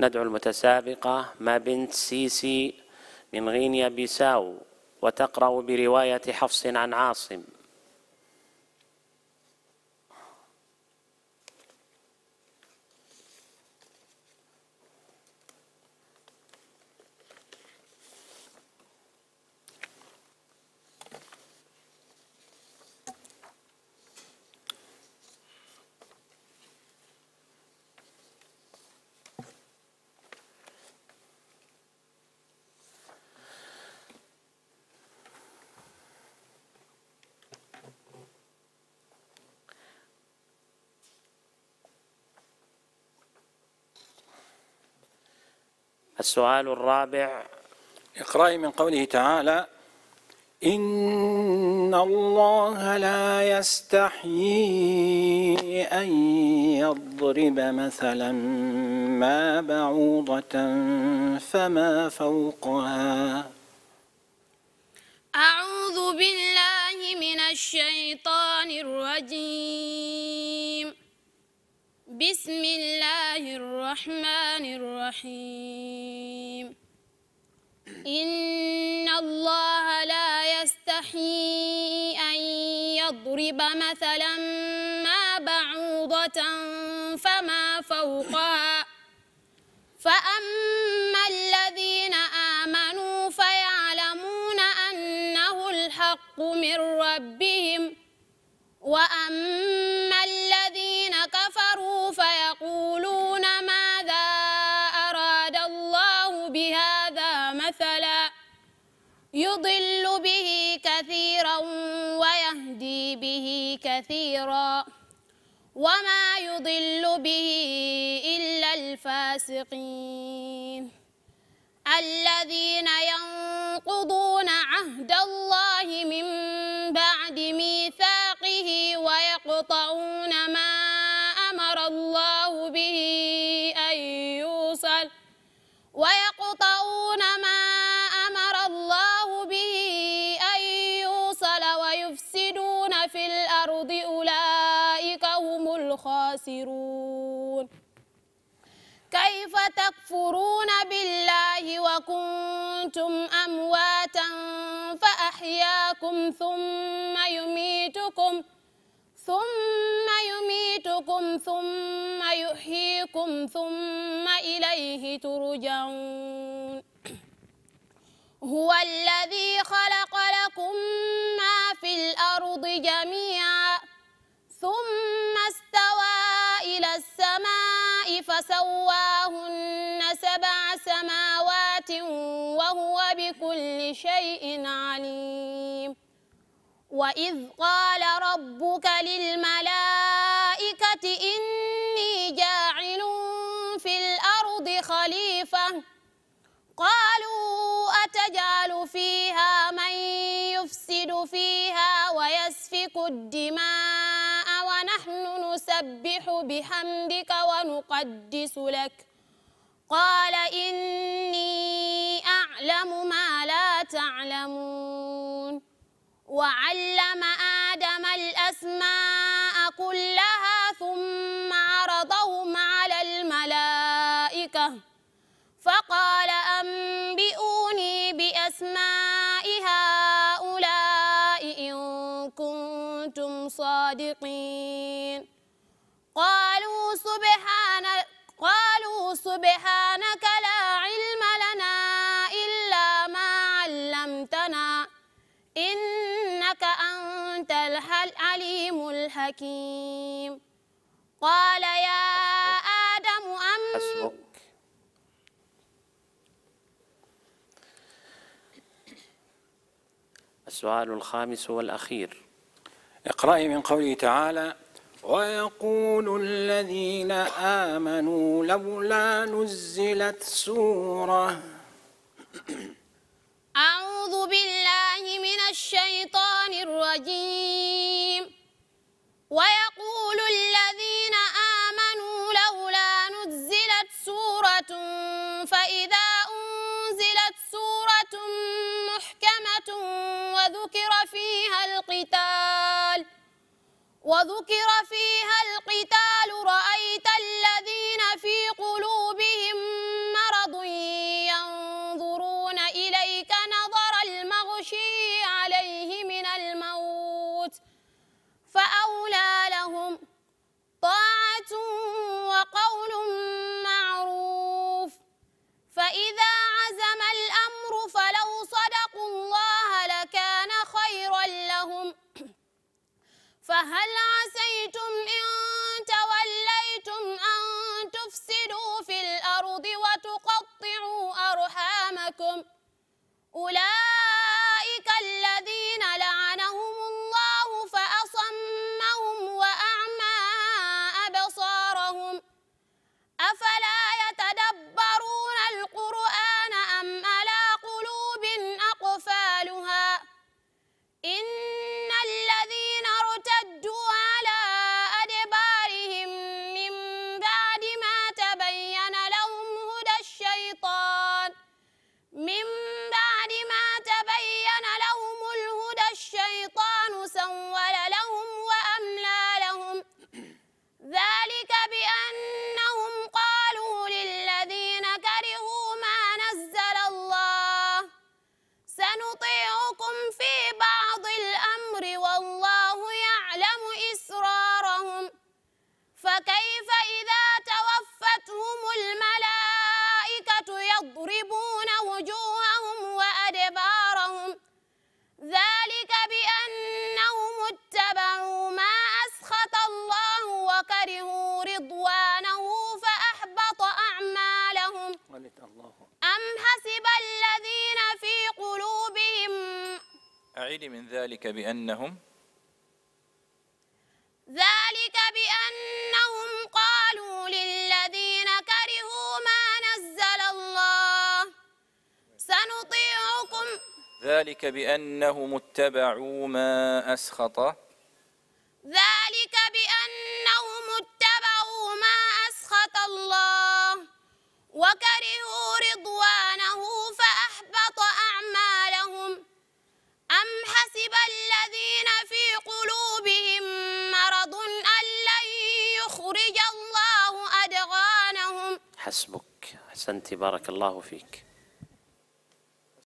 ندعو المتسابقة ما بنت سيسي من غينيا بيساو وتقرأ برواية حفص عن عاصم السؤال الرابع اقرأي من قوله تعالى إن الله لا يستحيي أن يضرب مثلا ما بعوضة فما فوقها أعوذ بالله من الشيطان الرجيم بسم الله الرحمن الرحيم إن الله لا يستحي أن يضرب مثلا ما بعوضة فما فوقها فأما الذين آمنوا فيعلمون أنه الحق من ربهم وأما يضل به كثيرا ويهدي به كثيرا وما يضل به إلا الفاسقين الذين ينقضون عهد الله من بعد ميثاقه ويقطعون تكفرون بالله وكنتم أمواتا فأحياكم ثم يميتكم ثم يميتكم ثم يحييكم ثم إليه ترجعون هو الذي خلق لكم ما في الأرض جميعا ثم استوى إلى السماء وسواهن سبع سماوات وهو بكل شيء عليم وإذ قال ربك للملائكة إني جاعل في الأرض خليفة قالوا أتجعل فيها من يفسد فيها ويسفك الدماء نحن نسبح بحمدك ونقدس لك قال إني أعلم ما لا تعلمون وعلم آدم الأسماء كلها ثم عرضهم على الملائكة فقال أنبئوني بأسمائك حكيم قال يا آدم أم حسبك السؤال الخامس والأخير اقرأي من قوله تعالى ويقول الذين آمنوا لولا نزلت سورة أعوذ بالله من الشيطان الرجيم ويقول الذين آمنوا لولا نزلت سورة فإذا أنزلت سورة محكمة وذكر فيها القتال وذكر فيها فهل عسيتم إن توليتم أن تفسدوا في الأرض وتقطعوا أرحامكم أولئك الكفر والله يعلم إسرارهم فكيف الفاعل من ذلك بأنهم ذلك بأنهم قالوا للذين كرهوا ما نزل الله سنطيعكم ذلك بأنهم اتبعوا ما أسخط ذلك بأنهم اتبعوا ما أسخط الله وكرهوا رضوانه حسبك أحسنت بارك الله فيك